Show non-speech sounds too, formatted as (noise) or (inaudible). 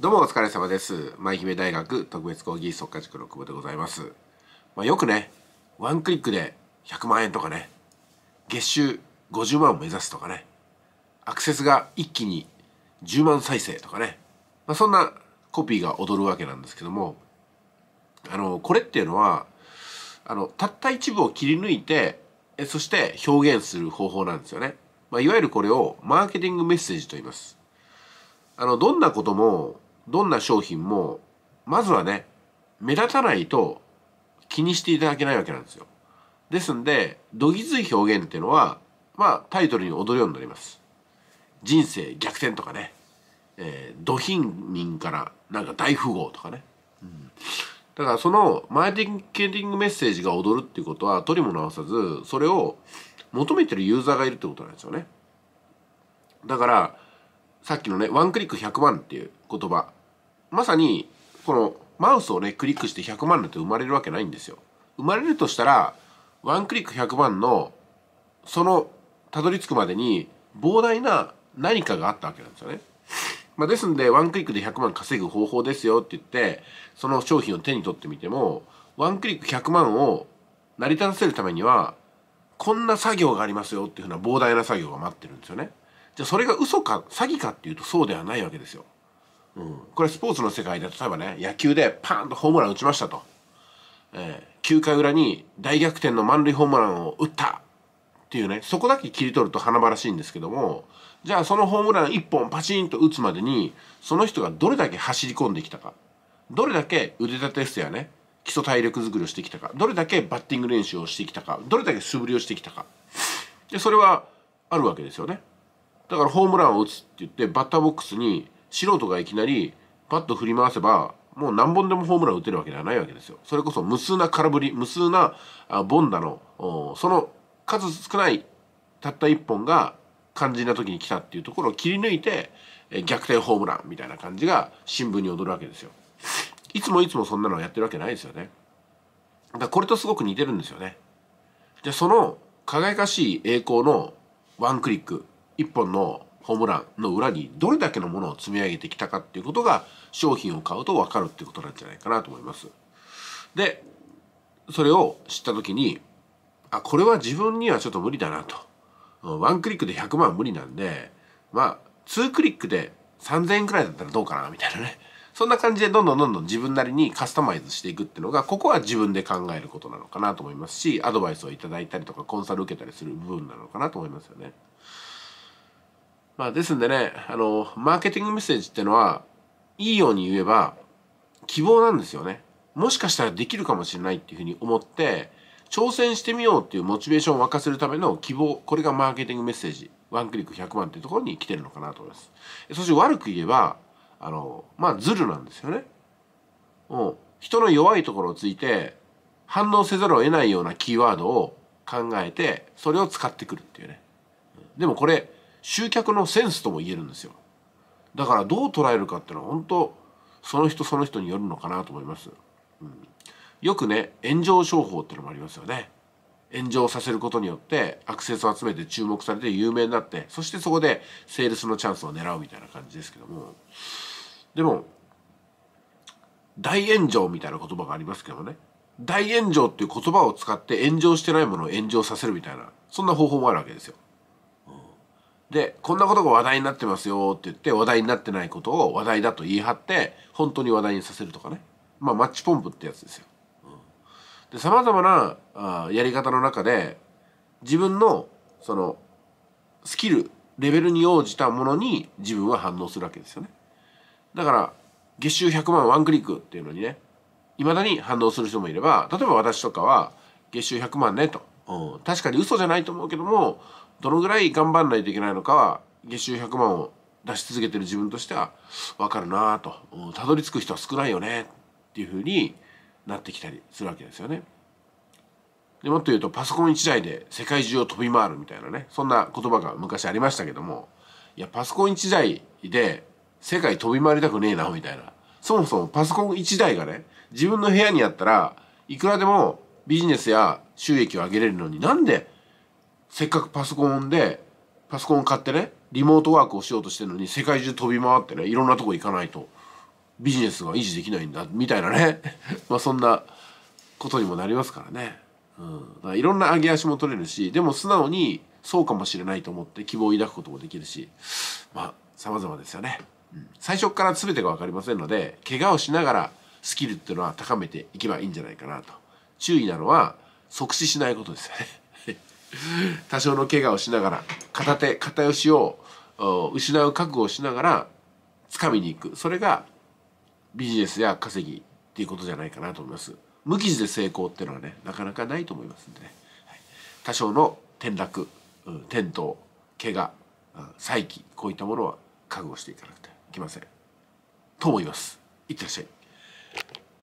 どうもお疲れ様です。舞姫大学特別講義速科塾の久保でございます。まあ、よくね、ワンクリックで100万円とかね、月収50万を目指すとかね、アクセスが一気に10万再生とかね、まあ、そんなコピーが踊るわけなんですけども、あの、これっていうのは、あの、たった一部を切り抜いて、えそして表現する方法なんですよね。まあ、いわゆるこれをマーケティングメッセージと言います。あの、どんなこともどんな商品もまずはね目立たないと気にしていただけないわけなんですよ。ですんでどぎつい表現っていうのはまあタイトルに踊るようになります。人生逆転とかね、えー、ド貧民からなんか大富豪とかね、うん、だからそのマーケティングメッセージが踊るっていうことは取りも直さずそれを求めてるユーザーがいるってことなんですよね。だからさっきのね、ワンクリック100万っていう言葉。まさに、このマウスをね、クリックして100万なんて生まれるわけないんですよ。生まれるとしたら、ワンクリック100万の、その、たどり着くまでに、膨大な何かがあったわけなんですよね。まあ、ですんで、ワンクリックで100万稼ぐ方法ですよって言って、その商品を手に取ってみても、ワンクリック100万を成り立たせるためには、こんな作業がありますよっていうふうな膨大な作業が待ってるんですよね。じゃあそれが嘘か詐欺かっていうとそうではないわけですよ。うん、これスポーツの世界で例えばね野球でパーンとホームラン打ちましたと、えー、9回裏に大逆転の満塁ホームランを打ったっていうねそこだけ切り取ると華々しいんですけどもじゃあそのホームラン1本パチンと打つまでにその人がどれだけ走り込んできたかどれだけ腕立て伏せやね基礎体力づくりをしてきたかどれだけバッティング練習をしてきたかどれだけ素振りをしてきたかでそれはあるわけですよね。だからホームランを打つって言ってバッターボックスに素人がいきなりパッと振り回せばもう何本でもホームラン打てるわけではないわけですよ。それこそ無数な空振り無数なボンダのその数少ないたった1本が肝心な時に来たっていうところを切り抜いて逆転ホームランみたいな感じが新聞に踊るわけですよ。いつもいつもそんなのやってるわけないですよね。だからこれとすごく似てるんですよね。じゃあその輝かしい栄光のワンクリック1本のホームランの裏にどれだけのものを積み上げてきたかっていうことが商品を買うと分かるってことなんじゃないかなと思います。でそれを知った時にあこれは自分にはちょっと無理だなとワンクリックで100万無理なんでまあ2クリックで3,000円くらいだったらどうかなみたいなねそんな感じでどんどんどんどん自分なりにカスタマイズしていくっていうのがここは自分で考えることなのかなと思いますしアドバイスをいただいたりとかコンサル受けたりする部分なのかなと思いますよね。まあ、ですんでね、あの、マーケティングメッセージってのは、いいように言えば、希望なんですよね。もしかしたらできるかもしれないっていうふうに思って、挑戦してみようっていうモチベーションを沸かせるための希望、これがマーケティングメッセージ、ワンクリック100万っていうところに来てるのかなと思います。そして悪く言えば、あの、まあ、ズルなんですよね。うん。人の弱いところをついて、反応せざるを得ないようなキーワードを考えて、それを使ってくるっていうね。でもこれ、集客のセンスとも言えるんですよだからどう捉えるかっていうのは本当その人その人によるのかなと思います、うん、よくね炎上商法ってのもありますよね炎上させることによってアクセスを集めて注目されて有名になってそしてそこでセールスのチャンスを狙うみたいな感じですけどもでも大炎上みたいな言葉がありますけどね大炎上っていう言葉を使って炎上してないものを炎上させるみたいなそんな方法もあるわけですよでこんなことが話題になってますよって言って話題になってないことを話題だと言い張って本当に話題にさせるとかねまあマッチポンプってやつですよ。うん、でさまざまなあやり方の中で自分のそのスキルレベルに応じたものに自分は反応するわけですよね。だから月収100万ワンクリックっていうのにねいまだに反応する人もいれば例えば私とかは月収100万ねと、うん、確かに嘘じゃないと思うけどもどのぐらい頑張んないといけないのかは月収100万を出し続けてる自分としては分かるなとたどり着く人は少ないよねっていうふうになってきたりするわけですよね。でもっと言うとパソコン1台で世界中を飛び回るみたいなねそんな言葉が昔ありましたけどもいやパソコン1台で世界飛び回りたくねえなみたいなそもそもパソコン1台がね自分の部屋にあったらいくらでもビジネスや収益を上げれるのになんでせっかくパソコンでパソコン買ってねリモートワークをしようとしてるのに世界中飛び回ってねいろんなとこ行かないとビジネスが維持できないんだみたいなね (laughs) まあそんなことにもなりますからね。うん、だいろんな上げ足も取れるしでも素直にそうかもしれないと思って希望を抱くこともできるしまあ様々ですよね、うん、最初から全てが分かりませんので怪我をしながらスキルっていうのは高めていけばいいんじゃないかなと注意なのは即死しないことですよね (laughs) 多少の怪我をしながら片手片足を失う覚悟をしながら掴みに行くそれがビジネスや稼ぎっていうことじゃないかなと思います無傷で成功っていうのはねなかなかないと思いますんでね、はい、多少の転落、うん、転倒怪我、うん、再起こういったものは覚悟していかなくてはいけませんと思いますいってらっしゃい